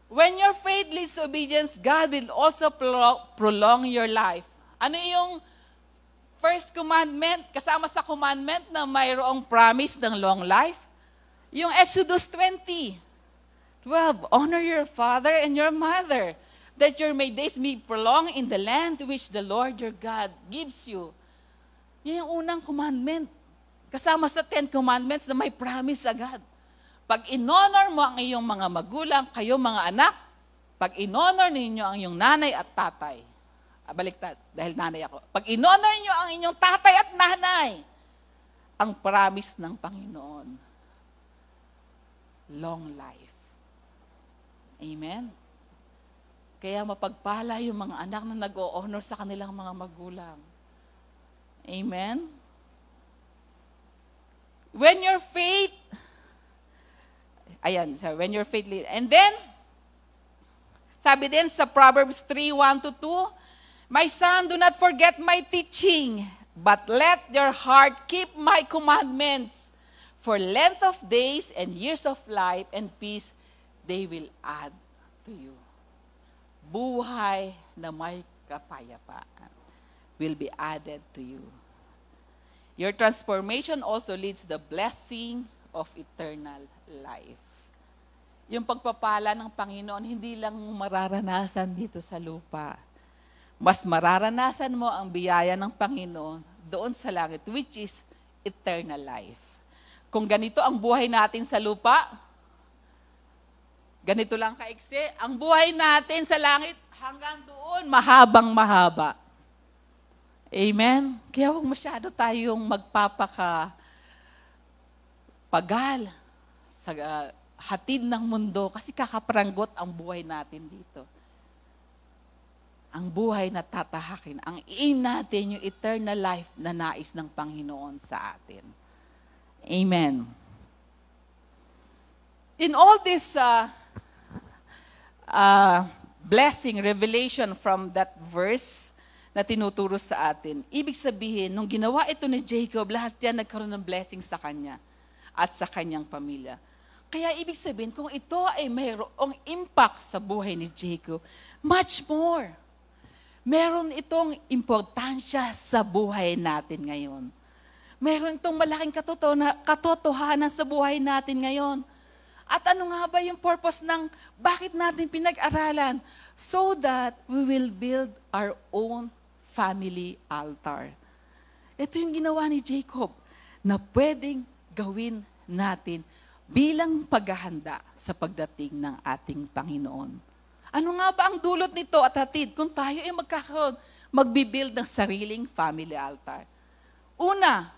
Speaker 1: When your faith leads to obedience, God will also pro- prolong your life. Ano yung first commandment, kasama sa commandment na mayroong promise ng long life? Yung Exodus 20, 12, Honor your father and your mother, that your may days be prolonged in the land which the Lord your God gives you. Yan yung unang commandment. Kasama sa Ten Commandments na may promise agad. Pag inonor mo ang iyong mga magulang, kayo mga anak, pag inonor ninyo ang iyong nanay at tatay, ah, baliktad, dahil nanay ako, pag inonor ninyo ang inyong tatay at nanay, ang promise ng Panginoon, long life. Amen? Kaya mapagpala yung mga anak na nag-o-honor sa kanilang mga magulang. Amen? When your faith, ayan, so when your faith, lead. and then, sabi din sa Proverbs 3, 1 to 2, My son, do not forget my teaching, but let your heart keep my commandments. For length of days and years of life and peace, they will add to you. Buhay na may kapayapaan will be added to you. Your transformation also leads the blessing of eternal life. Yung pagpapala ng Panginoon, hindi lang mararanasan dito sa lupa. Mas mararanasan mo ang biyaya ng Panginoon doon sa langit, which is eternal life. Kung ganito ang buhay natin sa lupa, ganito lang kaikse, ang buhay natin sa langit hanggang doon, mahabang mahaba. Amen? Kaya huwag masyado tayong magpapaka pagal sa uh, hatid ng mundo kasi kakapranggot ang buhay natin dito. Ang buhay na tatahakin, ang aim natin yung eternal life na nais ng Panginoon sa atin. Amen. In all this uh, uh, blessing, revelation from that verse, na tinuturo sa atin. Ibig sabihin, nung ginawa ito ni Jacob, lahat yan nagkaroon ng blessing sa kanya at sa kanyang pamilya. Kaya ibig sabihin, kung ito ay mayroong impact sa buhay ni Jacob, much more. Meron itong importansya sa buhay natin ngayon. Meron itong malaking katotohanan sa buhay natin ngayon. At ano nga ba yung purpose ng bakit natin pinag-aralan? So that we will build our own family altar. Ito yung ginawa ni Jacob na pwedeng gawin natin bilang paghahanda sa pagdating ng ating Panginoon. Ano nga ba ang dulot nito at hatid kung tayo ay magkakaroon, magbibuild ng sariling family altar? Una,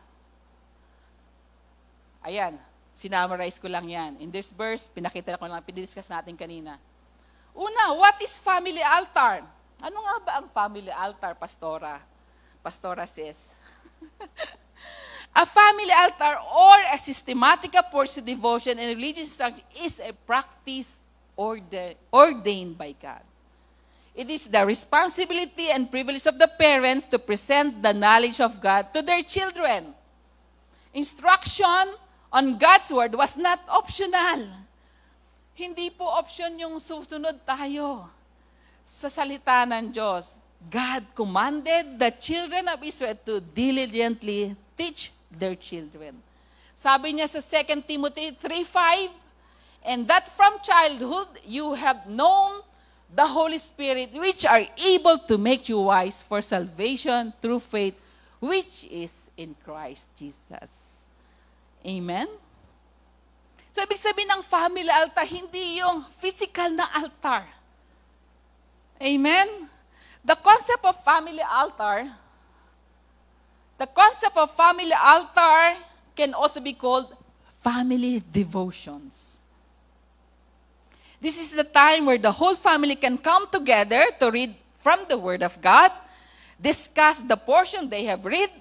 Speaker 1: ayan, sinummarize ko lang yan. In this verse, pinakita ko lang, pinidiscuss natin kanina. Una, what is family altar? Ano nga ba ang family altar, Pastora? Pastora says, A family altar or a systematic approach to devotion and religious instruction is a practice order, ordained by God. It is the responsibility and privilege of the parents to present the knowledge of God to their children. Instruction on God's Word was not optional. Hindi po option yung susunod tayo sa salita ng Diyos, God commanded the children of Israel to diligently teach their children. Sabi niya sa 2 Timothy 3.5, And that from childhood you have known the Holy Spirit, which are able to make you wise for salvation through faith, which is in Christ Jesus. Amen? So, ibig sabihin ng family altar, hindi yung physical na altar Amen? The concept of family altar, the concept of family altar can also be called family devotions. This is the time where the whole family can come together to read from the Word of God, discuss the portion they have read,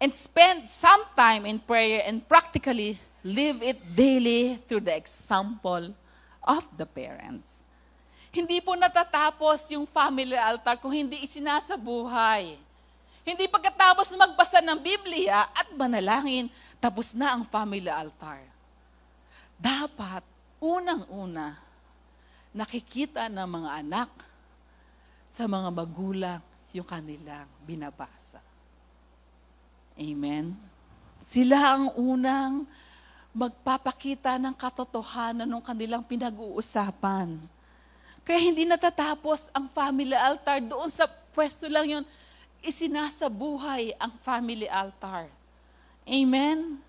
Speaker 1: and spend some time in prayer and practically live it daily through the example of the parents. Hindi po natatapos yung family altar kung hindi isinasabuhay. Hindi pagkatapos na magbasa ng Biblia at manalangin, tapos na ang family altar. Dapat, unang-una, nakikita ng mga anak sa mga magulang yung kanilang binabasa. Amen? Sila ang unang magpapakita ng katotohanan ng kanilang pinag-uusapan. Kaya hindi natatapos ang family altar. Doon sa pwesto lang yun, isinasabuhay ang family altar. Amen?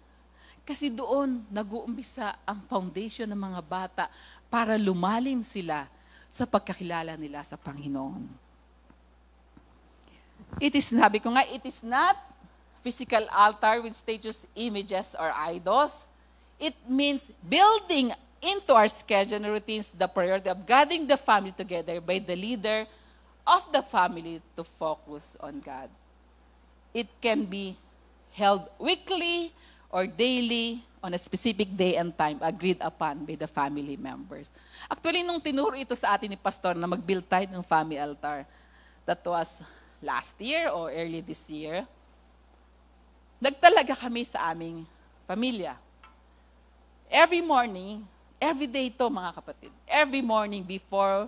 Speaker 1: Kasi doon nag uumbisa ang foundation ng mga bata para lumalim sila sa pagkakilala nila sa Panginoon. It is, sabi ko nga, it is not physical altar with statues, images, or idols. It means building into our schedule and routines the priority of gathering the family together by the leader of the family to focus on God. It can be held weekly or daily on a specific day and time agreed upon by the family members. Actually, nung tinuro ito sa atin ni Pastor na mag-build tayo ng family altar, that was last year or early this year, nagtalaga kami sa aming pamilya. Every morning, Every day ito, mga kapatid. Every morning before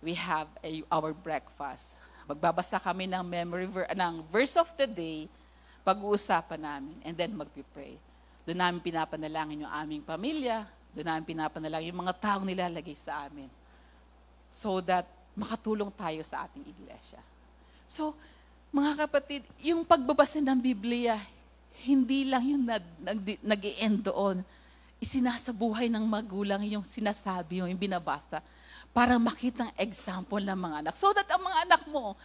Speaker 1: we have a, our breakfast, magbabasa kami ng memory ver- ng verse of the day, pag-uusapan namin, and then magpipray. Doon namin pinapanalangin yung aming pamilya, doon namin pinapanalangin yung mga taong nilalagay sa amin. So that makatulong tayo sa ating iglesia. So, mga kapatid, yung pagbabasa ng Biblia, hindi lang yung nag-i-end doon isinasabuhay ng magulang yung sinasabi, yung binabasa, para makita ang example ng mga anak. So that ang mga anak mo,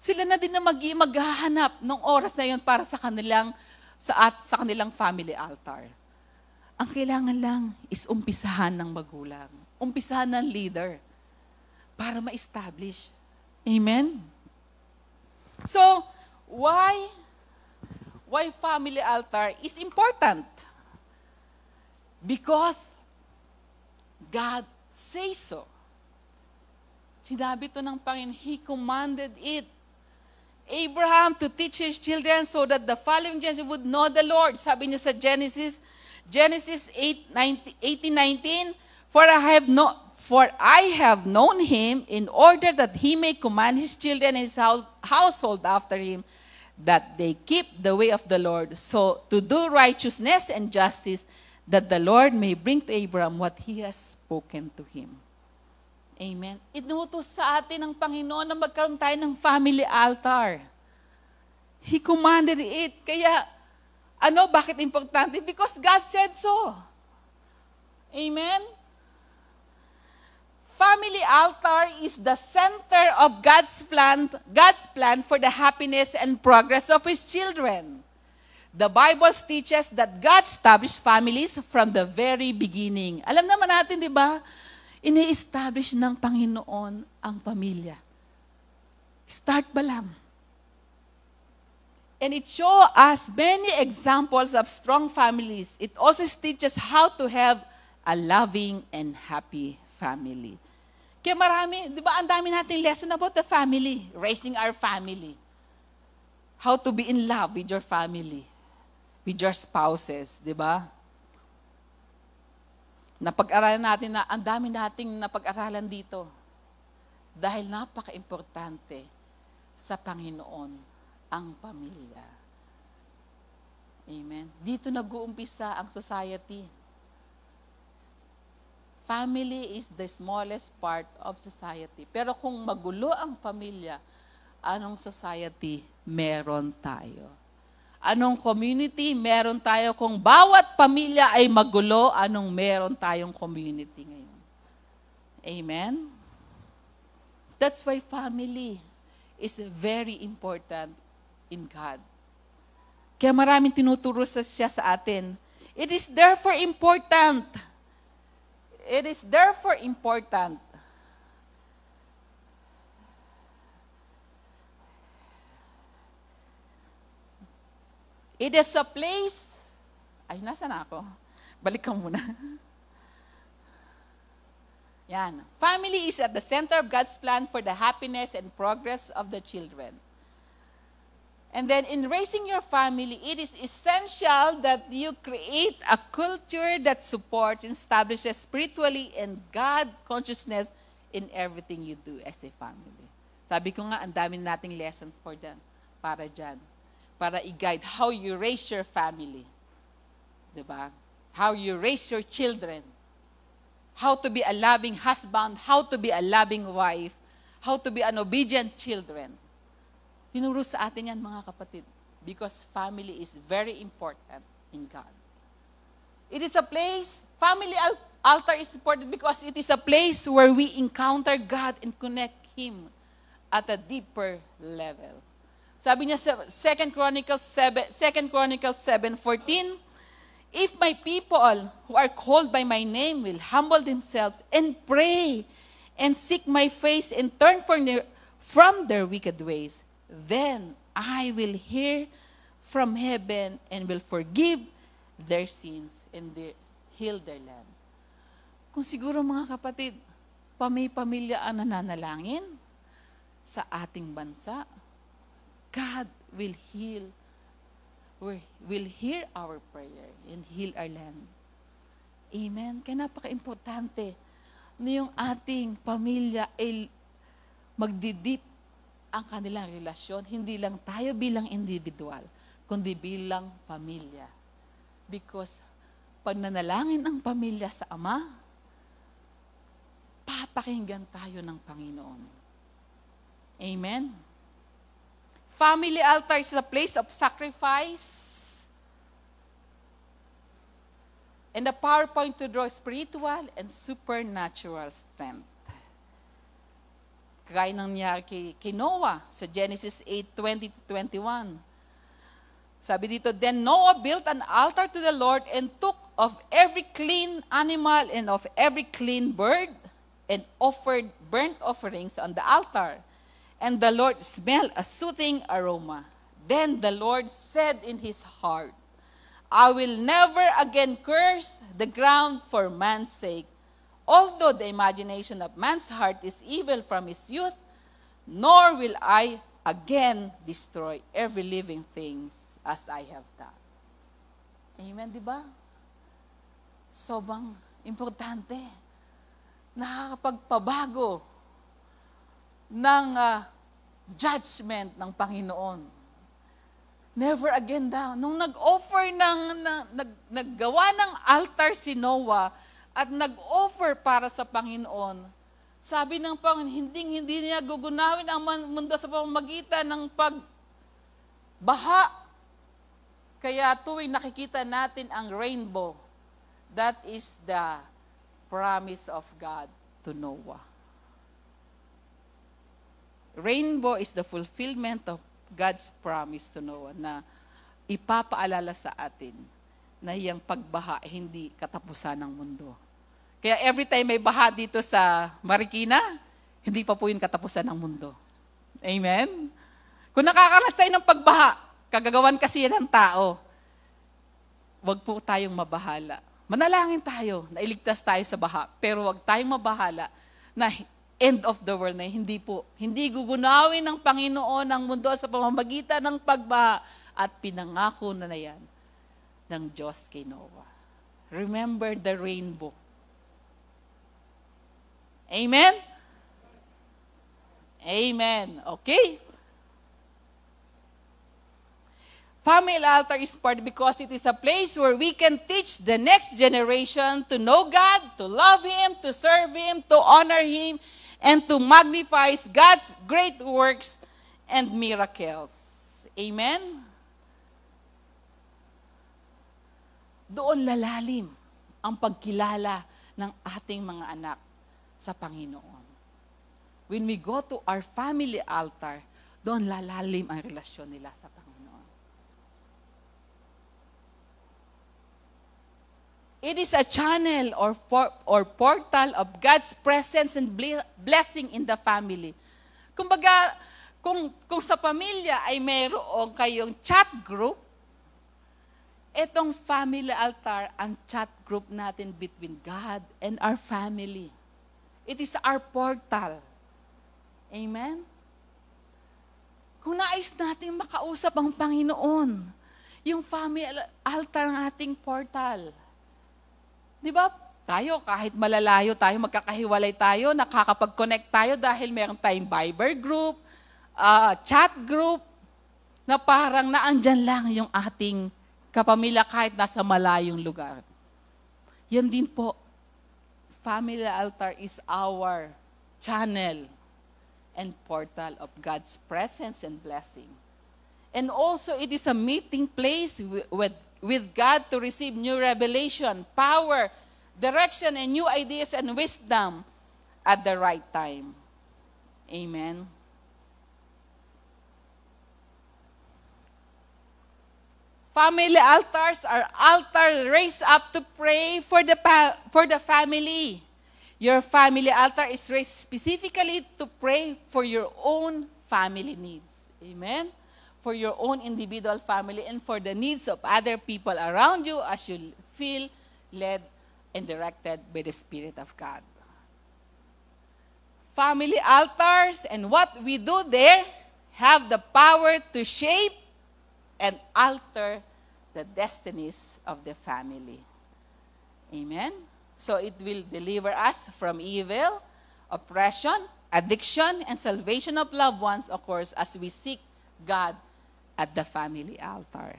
Speaker 1: sila na din na mag maghahanap ng oras na yun para sa kanilang sa at sa kanilang family altar. Ang kailangan lang is umpisahan ng magulang. Umpisahan ng leader para ma-establish. Amen? So, why why family altar is important? Because God says so. Sinabi to ng Panginoon, He commanded it. Abraham to teach his children so that the following generation would know the Lord. Sabi niya sa Genesis, Genesis 8, 19, 18, 19, For I have no, for I have known him in order that he may command his children and his household after him, that they keep the way of the Lord, so to do righteousness and justice, that the Lord may bring to Abraham what He has spoken to him. Amen. Inutos sa atin ng Panginoon na magkaroon tayo ng family altar. He commanded it. Kaya, ano, bakit importante? Because God said so. Amen? Family altar is the center of God's plan, God's plan for the happiness and progress of His children. The Bible teaches that God established families from the very beginning. Alam naman natin, di ba? Ini-establish ng Panginoon ang pamilya. Start ba lang. And it shows us many examples of strong families. It also teaches how to have a loving and happy family. Kaya marami, di ba ang dami nating lesson about the family, raising our family, how to be in love with your family with your spouses, di ba? Napag-aralan natin na ang dami nating napag-aralan dito. Dahil napaka-importante sa Panginoon ang pamilya. Amen. Dito nag-uumpisa ang society. Family is the smallest part of society. Pero kung magulo ang pamilya, anong society meron tayo? anong community meron tayo. Kung bawat pamilya ay magulo, anong meron tayong community ngayon. Amen? That's why family is very important in God. Kaya maraming tinuturo sa siya sa atin. It is therefore important. It is therefore important It is a place, ay, nasa na ako? Balik ka muna. Yan. Family is at the center of God's plan for the happiness and progress of the children. And then in raising your family, it is essential that you create a culture that supports and establishes spiritually and God consciousness in everything you do as a family. Sabi ko nga, ang dami nating lesson for them, para dyan para i-guide how you raise your family. ba? Diba? How you raise your children. How to be a loving husband, how to be a loving wife, how to be an obedient children. Tinuro sa atin yan mga kapatid because family is very important in God. It is a place, family altar is important because it is a place where we encounter God and connect Him at a deeper level. Sabi niya, sa 2 Chronicles 7, 2 Chronicles 7.14, If my people who are called by my name will humble themselves and pray and seek my face and turn from their, from their wicked ways, then I will hear from heaven and will forgive their sins and their, heal their land. Kung siguro mga kapatid, pa may pamilya ang nananalangin sa ating bansa, God will heal, will hear our prayer and heal our land. Amen. Kaya napaka-importante na yung ating pamilya ay magdidip ang kanilang relasyon, hindi lang tayo bilang individual, kundi bilang pamilya. Because pag nanalangin ang pamilya sa Ama, papakinggan tayo ng Panginoon. Amen? Family altar is a place of sacrifice. And a PowerPoint to draw spiritual and supernatural strength. Kagaya ng nangyari kay, kay Noah sa Genesis 8, 20-21. Sabi dito, Then Noah built an altar to the Lord and took of every clean animal and of every clean bird and offered burnt offerings on the altar. And the Lord smelled a soothing aroma. Then the Lord said in his heart, I will never again curse the ground for man's sake. Although the imagination of man's heart is evil from his youth, nor will I again destroy every living thing as I have done. Amen, di ba? Sobrang importante. Nakakapagpabago ng uh, judgment ng Panginoon. Never again daw. Nung nag-offer ng, nag, naggawa ng altar si Noah at nag-offer para sa Panginoon, sabi ng Panginoon, hindi, hindi niya gugunawin ang mundo sa pamamagitan ng pagbaha. Kaya tuwing nakikita natin ang rainbow, that is the promise of God to Noah rainbow is the fulfillment of God's promise to Noah na ipapaalala sa atin na iyang pagbaha hindi katapusan ng mundo. Kaya every time may baha dito sa Marikina, hindi pa po yun katapusan ng mundo. Amen? Kung nakakaranas tayo ng pagbaha, kagagawan kasi yan ng tao, huwag po tayong mabahala. Manalangin tayo na iligtas tayo sa baha, pero huwag tayong mabahala na end of the world na hindi po. Hindi gugunawin ng Panginoon ang mundo sa pamamagitan ng pagbaha at pinangako na na yan ng Diyos kay Noah. Remember the rainbow. Amen? Amen. Okay? Family altar is part because it is a place where we can teach the next generation to know God, to love Him, to serve Him, to honor Him, and to magnify God's great works and miracles. Amen? Doon lalalim ang pagkilala ng ating mga anak sa Panginoon. When we go to our family altar, doon lalalim ang relasyon nila sa Panginoon. It is a channel or, for, or portal of God's presence and blessing in the family. Kumbaga, kung, kung sa pamilya ay mayroong kayong chat group, itong family altar ang chat group natin between God and our family. It is our portal. Amen? Kung nais natin makausap ang Panginoon, yung family altar ang ating portal. Di ba? Tayo, kahit malalayo tayo, magkakahiwalay tayo, nakakapag-connect tayo dahil meron tayong Viber group, uh, chat group, na parang naandyan lang yung ating kapamilya kahit nasa malayong lugar. Yan din po, Family Altar is our channel and portal of God's presence and blessing. And also, it is a meeting place with with God to receive new revelation, power, direction, and new ideas and wisdom at the right time. Amen. Family altars are altars raised up to pray for the, for the family. Your family altar is raised specifically to pray for your own family needs. Amen for your own individual family and for the needs of other people around you as you feel led and directed by the Spirit of God. Family altars and what we do there have the power to shape and alter the destinies of the family. Amen? So it will deliver us from evil, oppression, addiction, and salvation of loved ones, of course, as we seek God at the family altar.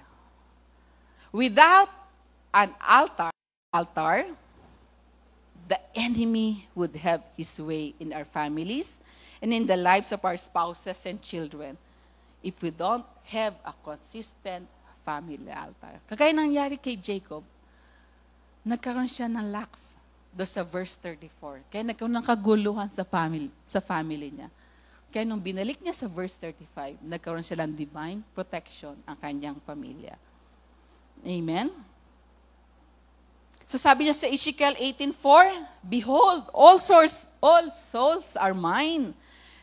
Speaker 1: Without an altar, altar, the enemy would have his way in our families and in the lives of our spouses and children if we don't have a consistent family altar. Kagaya nangyari kay Jacob, nagkaroon siya ng lax do sa verse 34. Kaya nagkaroon ng kaguluhan sa family, sa family niya. Kaya nung binalik niya sa verse 35, nagkaroon siya ng divine protection ang kanyang pamilya. Amen? So sabi niya sa Ezekiel 18.4, Behold, all souls, all souls are mine.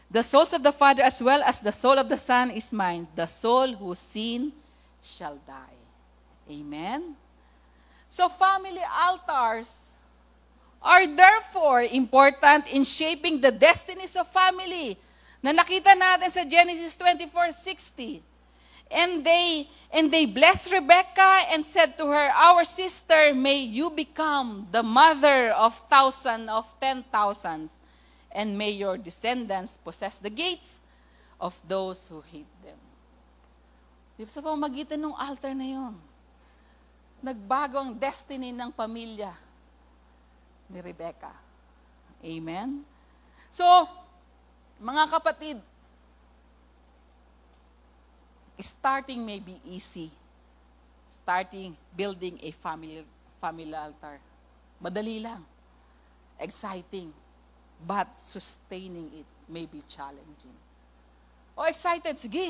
Speaker 1: The souls of the Father as well as the soul of the Son is mine. The soul who sin shall die. Amen? So family altars are therefore important in shaping the destinies of family na nakita natin sa Genesis 24:60. And they and they blessed Rebekah and said to her, "Our sister, may you become the mother of thousands of ten thousands, and may your descendants possess the gates of those who hate them." Di sa pamamagitan ng altar na 'yon, nagbago ang destiny ng pamilya ni Rebecca. Amen. So, mga kapatid, starting may be easy. Starting building a family, family altar. Madali lang. Exciting. But sustaining it may be challenging. Oh, excited. Sige.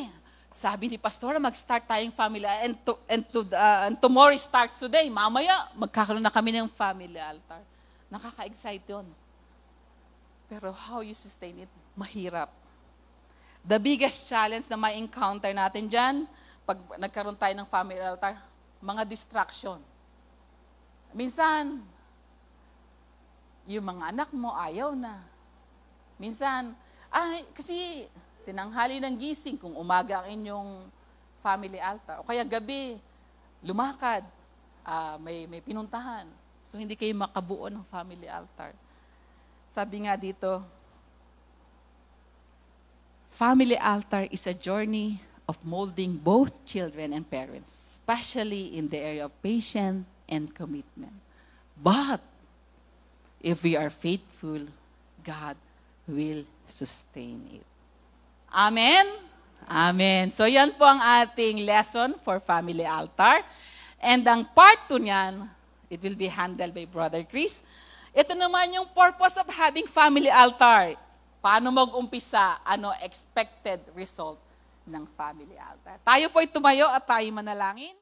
Speaker 1: Sabi ni Pastora, mag-start tayong family ah, and, to, and, to, uh, and tomorrow starts today. Mamaya, magkakaroon na kami ng family altar. Nakaka-excite yun. Pero how you sustain it? mahirap. The biggest challenge na may encounter natin dyan, pag nagkaroon tayo ng family altar, mga distraction. Minsan, yung mga anak mo ayaw na. Minsan, ay, kasi tinanghali ng gising kung umaga ang inyong family altar. O kaya gabi, lumakad, uh, may, may pinuntahan. So hindi kayo makabuo ng family altar. Sabi nga dito, Family altar is a journey of molding both children and parents, especially in the area of patience and commitment. But if we are faithful, God will sustain it. Amen? Amen. So yan po ang ating lesson for family altar. And ang part 2 niyan, it will be handled by Brother Chris. Ito naman yung purpose of having family altar paano mag-umpisa, ano expected result ng family altar. Tayo po ay tumayo at tayo manalangin.